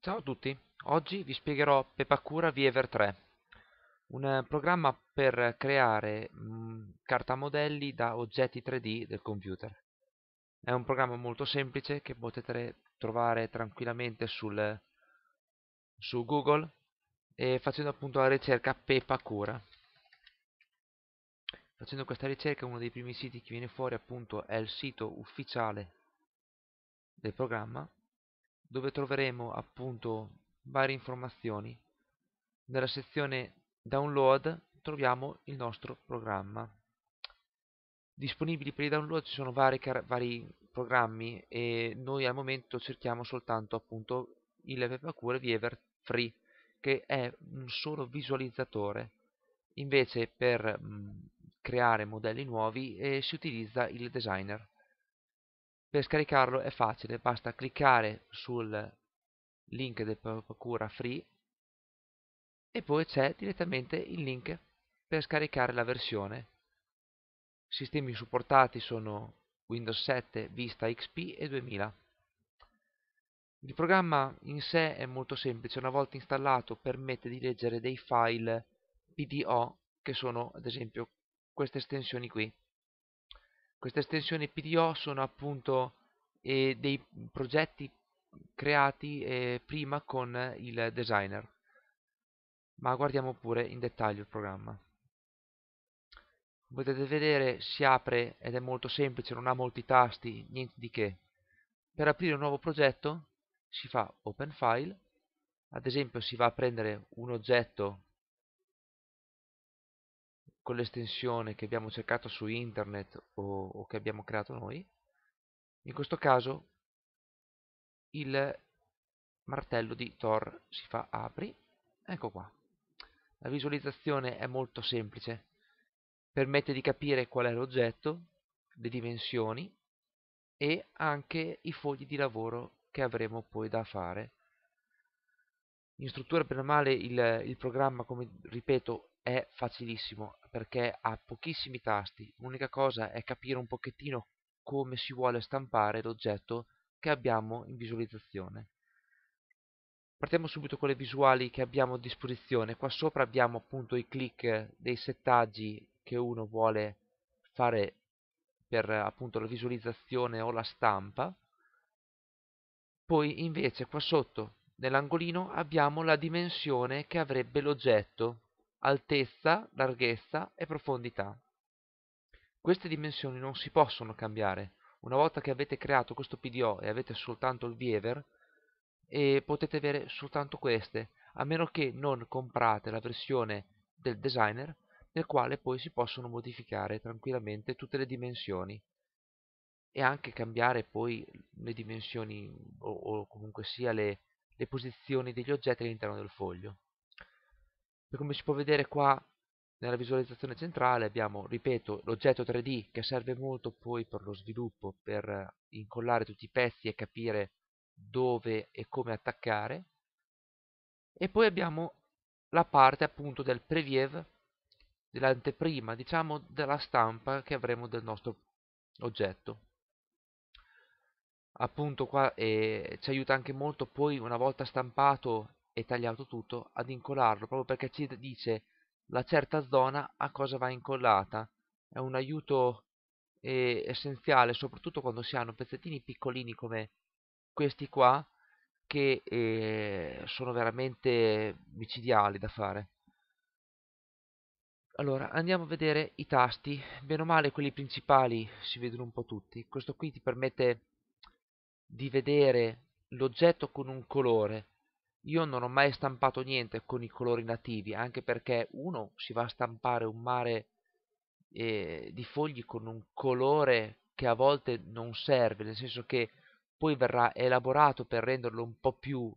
Ciao a tutti, oggi vi spiegherò Pepacura Viever 3, un programma per creare mh, mm, cartamodelli da oggetti 3D del computer. È un programma molto semplice che potete trovare tranquillamente sul, su Google e facendo appunto la ricerca Pepa Cura. Facendo questa ricerca uno dei primi siti che viene fuori appunto è il sito ufficiale del programma dove troveremo appunto varie informazioni. Nella sezione download troviamo il nostro programma disponibili per il download ci sono vari, vari programmi e noi al momento cerchiamo soltanto appunto il Vapacure Viewer Free che è un solo visualizzatore invece per mh, mhmm, creare modelli nuovi eh, si utilizza il designer per scaricarlo è facile basta cliccare sul link del Procura Free e poi c'è direttamente il link per scaricare la versione Sistemi supportati sono Windows 7, Vista XP e 2000. Il programma in sé è molto semplice, una volta installato permette di leggere dei file PDO che sono ad esempio queste estensioni qui. Queste estensioni PDO sono appunto eh, dei progetti creati eh, prima con il designer. Ma guardiamo pure in dettaglio il programma come potete vedere si apre ed è molto semplice non ha molti tasti niente di che per aprire un nuovo progetto si fa open file ad esempio si va a prendere un oggetto con l'estensione che abbiamo cercato su internet o, o, che abbiamo creato noi in questo caso il martello di Thor si fa apri ecco qua la visualizzazione è molto semplice permette di capire qual è l'oggetto, le dimensioni e anche i fogli di lavoro che avremo poi da fare. In struttura biennale il, il programma, come ripeto, è facilissimo perché ha pochissimi tasti, l'unica cosa è capire un pochettino come si vuole stampare l'oggetto che abbiamo in visualizzazione. Partiamo subito con le visuali che abbiamo a disposizione, qua sopra abbiamo appunto i click dei settaggi che uno vuole fare per appunto la visualizzazione o la stampa poi invece qua sotto nell'angolino abbiamo la dimensione che avrebbe l'oggetto altezza, larghezza e profondità queste dimensioni non si possono cambiare una volta che avete creato questo PDO e avete soltanto il viewer potete avere soltanto queste a meno che non comprate la versione del designer nel quale poi si possono modificare tranquillamente tutte le dimensioni e anche cambiare poi le dimensioni o, o comunque sia le, le posizioni degli oggetti all'interno del foglio. Per come si può vedere qua nella visualizzazione centrale abbiamo, ripeto, l'oggetto 3D che serve molto poi per lo sviluppo, per incollare tutti i pezzi e capire dove e come attaccare. E poi abbiamo la parte appunto del preview dell'anteprima, diciamo della stampa che avremo del nostro oggetto. Appunto qua eh, ci aiuta anche molto poi una volta stampato e tagliato tutto ad incollarlo, proprio perché ci dice la certa zona a cosa va incollata. È un aiuto eh, essenziale, soprattutto quando si hanno pezzettini piccolini come questi qua, che eh, sono veramente micidiali da fare allora andiamo a vedere i tasti bene o male quelli principali si vedono un po' tutti questo qui ti permette di vedere l'oggetto con un colore io non ho mai stampato niente con i colori nativi anche perché uno si va a stampare un mare eh, di fogli con un colore che a volte non serve nel senso che poi verrà elaborato per renderlo un po' più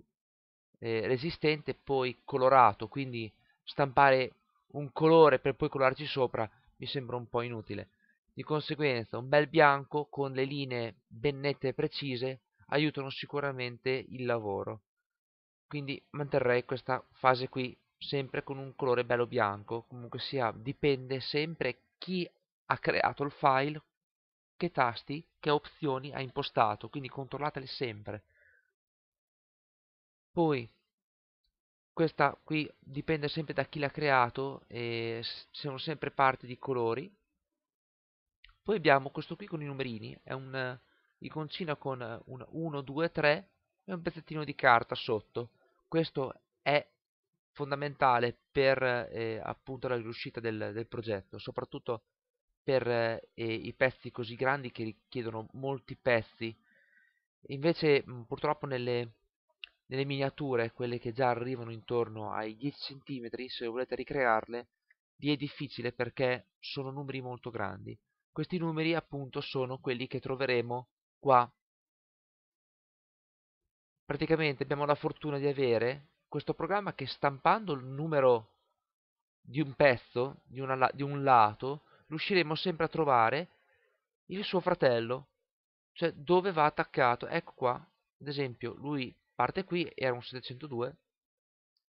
eh, resistente poi colorato quindi stampare un colore per poi colorarci sopra mi sembra un po' inutile. Di conseguenza un bel bianco con le linee ben nette e precise aiutano sicuramente il lavoro. Quindi manterrei questa fase qui sempre con un colore bello bianco, comunque sia dipende sempre chi ha creato il file, che tasti, che opzioni ha impostato, quindi controllatele sempre. Poi questa qui dipende sempre da chi l'ha creato e sono sempre parte di colori poi abbiamo questo qui con i numerini è un iconcina con un 1, 2, 3 e un pezzettino di carta sotto questo è fondamentale per eh, appunto la riuscita del, del progetto soprattutto per eh, i pezzi così grandi che richiedono molti pezzi invece purtroppo nelle nelle miniature, quelle che già arrivano intorno ai 10 cm, se volete ricrearle, vi è difficile perché sono numeri molto grandi. Questi numeri appunto sono quelli che troveremo qua. Praticamente abbiamo la fortuna di avere questo programma che stampando il numero di un pezzo, di, una, di un lato, riusciremo sempre a trovare il suo fratello, cioè dove va attaccato. Ecco qua, ad esempio, lui parte qui era un 702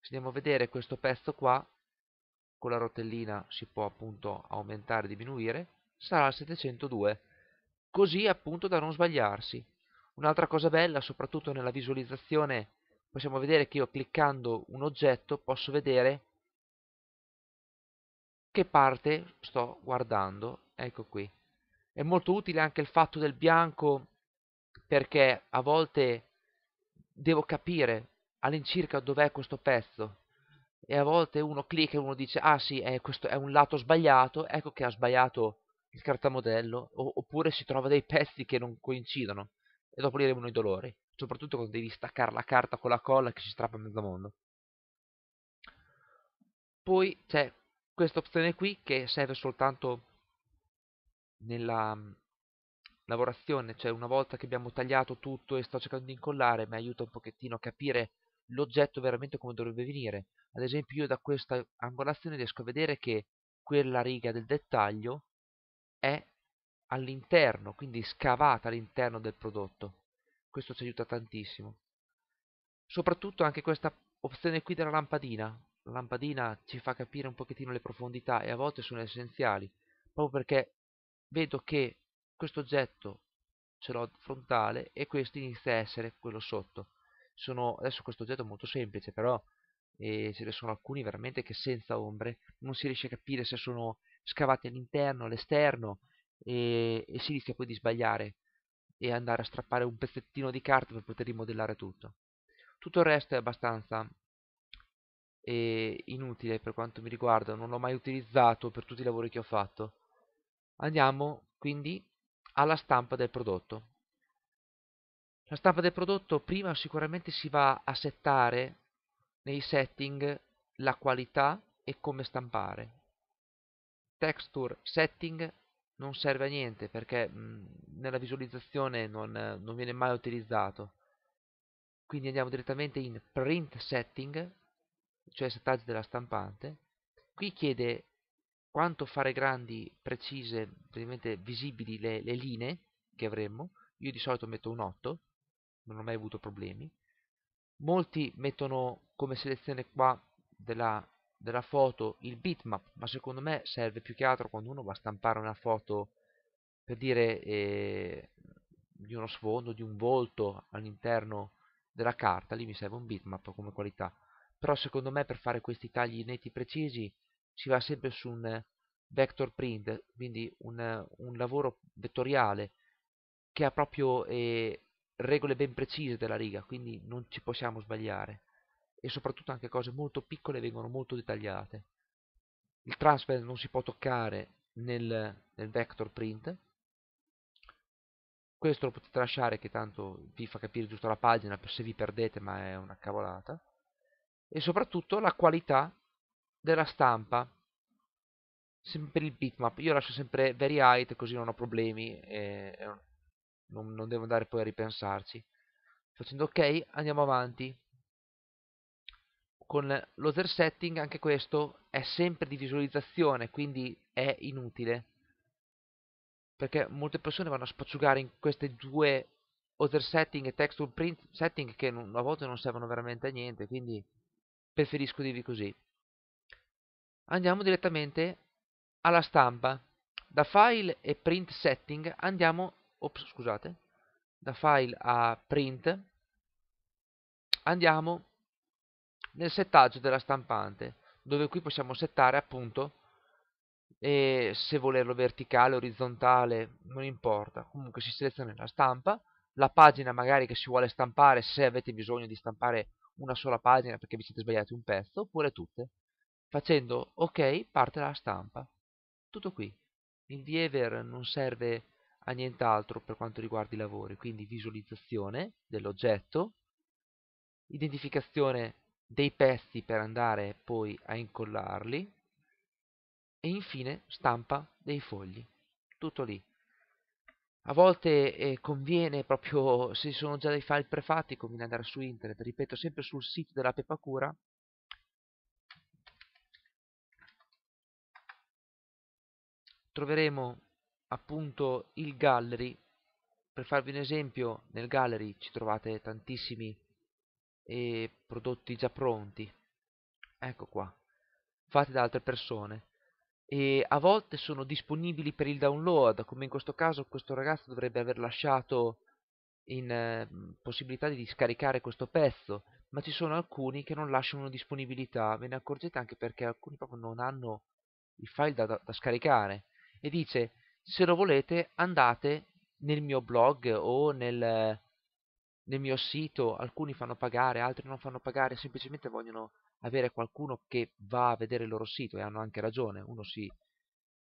se andiamo a vedere questo pezzo qua con la rotellina si può appunto aumentare e diminuire sarà il 702 così appunto da non sbagliarsi un'altra cosa bella soprattutto nella visualizzazione possiamo vedere che io cliccando un oggetto posso vedere che parte sto guardando ecco qui è molto utile anche il fatto del bianco perché a volte devo capire all'incirca dov'è questo pezzo e a volte uno clicca e uno dice ah sì, è, questo è un lato sbagliato, ecco che ha sbagliato il cartamodello o, oppure si trova dei pezzi che non coincidono e dopo lì arrivano i dolori, soprattutto quando devi staccare la carta con la colla che si strappa a mezzo mondo. Poi c'è questa opzione qui che serve soltanto nella, lavorazione, cioè una volta che abbiamo tagliato tutto e sto cercando di incollare, mi aiuta un pochettino a capire l'oggetto veramente come dovrebbe venire. Ad esempio io da questa angolazione riesco a vedere che quella riga del dettaglio è all'interno, quindi scavata all'interno del prodotto. Questo ci aiuta tantissimo. Soprattutto anche questa opzione qui della lampadina. La lampadina ci fa capire un pochettino le profondità e a volte sono essenziali, proprio perché vedo che questo oggetto ce l'ho frontale e questo inizia a essere quello sotto sono, adesso questo oggetto è molto semplice però eh, ce ne sono alcuni veramente che senza ombre non si riesce a capire se sono scavati all'interno, all'esterno e, e si rischia poi di sbagliare e andare a strappare un pezzettino di carta per poter rimodellare tutto tutto il resto è abbastanza eh, inutile per quanto mi riguarda non l'ho mai utilizzato per tutti i lavori che ho fatto andiamo quindi alla stampa del prodotto. La stampa del prodotto prima sicuramente si va a settare nei setting la qualità e come stampare. Texture setting non serve a niente perché mh, nella visualizzazione non, non viene mai utilizzato. Quindi andiamo direttamente in print setting, cioè settaggio della stampante. Qui chiede quanto fare grandi, precise, praticamente visibili le, le linee che avremmo, io di solito metto un 8, non ho mai avuto problemi, molti mettono come selezione qua della, della foto il bitmap, ma secondo me serve più che altro quando uno va a stampare una foto per dire eh, di uno sfondo, di un volto all'interno della carta, lì mi serve un bitmap come qualità. Però secondo me per fare questi tagli netti precisi si va sempre su un vector print, quindi un, un lavoro vettoriale che ha proprio eh, regole ben precise della riga, quindi non ci possiamo sbagliare e soprattutto anche cose molto piccole vengono molto dettagliate. Il transfer non si può toccare nel, nel vector print, questo lo potete lasciare che tanto vi fa capire giusto la pagina se vi perdete ma è una cavolata e soprattutto la qualità della stampa sempre il bitmap io lascio sempre very height così non ho problemi e non, non devo andare poi a ripensarci facendo ok andiamo avanti con l'other setting anche questo è sempre di visualizzazione quindi è inutile perché molte persone vanno a spacciugare in queste due other setting e texture print setting che a volte non servono veramente a niente quindi preferisco dirvi così andiamo direttamente alla stampa. Da file e print setting andiamo, ops, scusate, da file a print andiamo nel settaggio della stampante dove qui possiamo settare appunto e se volerlo verticale, orizzontale, non importa. Comunque si seleziona la stampa, la pagina magari che si vuole stampare se avete bisogno di stampare una sola pagina perché vi siete sbagliati un pezzo, oppure tutte. Facendo ok parte la stampa. Tutto qui. In Viever non serve a nient'altro per quanto riguarda i lavori, quindi visualizzazione dell'oggetto, identificazione dei pezzi per andare poi a incollarli e infine stampa dei fogli. Tutto lì. A volte eh, conviene proprio, se sono già dei file prefatti, conviene andare su internet, ripeto, sempre sul sito della Pepacura, troveremo appunto il gallery per farvi un esempio nel gallery ci trovate tantissimi eh, prodotti già pronti ecco qua fate da altre persone e a volte sono disponibili per il download come in questo caso questo ragazzo dovrebbe aver lasciato in eh, possibilità di scaricare questo pezzo ma ci sono alcuni che non lasciano disponibilità ve ne accorgete anche perché alcuni proprio non hanno il file da, da, da scaricare e dice se lo volete andate nel mio blog o nel, nel mio sito, alcuni fanno pagare, altri non fanno pagare, semplicemente vogliono avere qualcuno che va a vedere il loro sito e hanno anche ragione, uno si,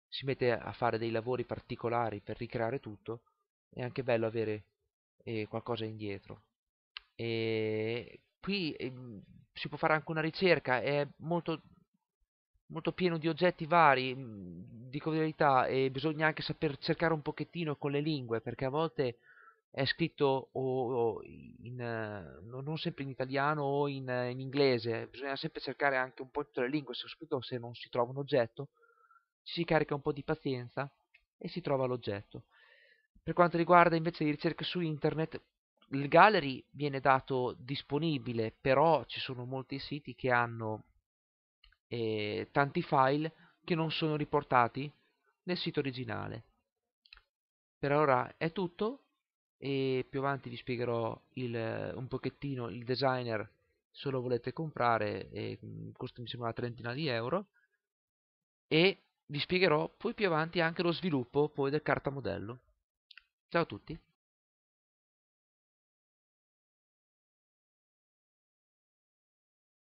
si mette a fare dei lavori particolari per ricreare tutto, è anche bello avere eh, qualcosa indietro. E qui eh, si può fare anche una ricerca, è molto molto pieno di oggetti vari, mhmm, dico la verità, e bisogna anche saper cercare un pochettino con le lingue, perché a volte è scritto o, o in, non sempre in italiano o in, in, inglese, bisogna sempre cercare anche un po' tutte le lingue, soprattutto se non si trova un oggetto, ci si carica un po' di pazienza e si trova l'oggetto. Per quanto riguarda invece le ricerche su internet, il gallery viene dato disponibile, però ci sono molti siti che hanno e tanti file che non sono riportati nel sito originale. Per ora è tutto e più avanti vi spiegherò il, un pochettino il designer se lo volete comprare, eh, costa mm, mi sembra una trentina di euro e vi spiegherò poi più avanti anche lo sviluppo poi del cartamodello. Ciao a tutti!